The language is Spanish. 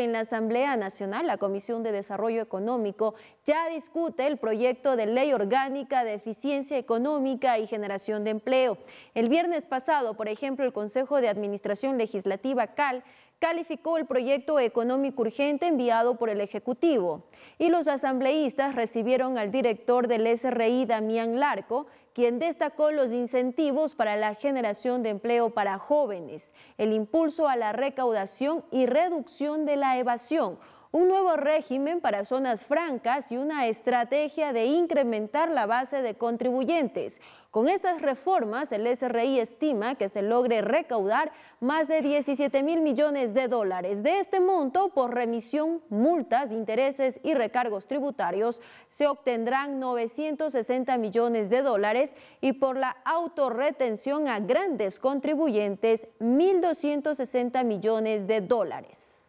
En la Asamblea Nacional, la Comisión de Desarrollo Económico ya discute el proyecto de ley orgánica de eficiencia económica y generación de empleo. El viernes pasado, por ejemplo, el Consejo de Administración Legislativa CAL calificó el proyecto económico urgente enviado por el Ejecutivo y los asambleístas recibieron al director del SRI, Damián Larco, quien destacó los incentivos para la generación de empleo para jóvenes, el impulso a la recaudación y reducción de la evasión, un nuevo régimen para zonas francas y una estrategia de incrementar la base de contribuyentes. Con estas reformas, el SRI estima que se logre recaudar más de 17 mil millones de dólares. De este monto, por remisión, multas, intereses y recargos tributarios, se obtendrán 960 millones de dólares y por la autorretención a grandes contribuyentes, 1.260 millones de dólares.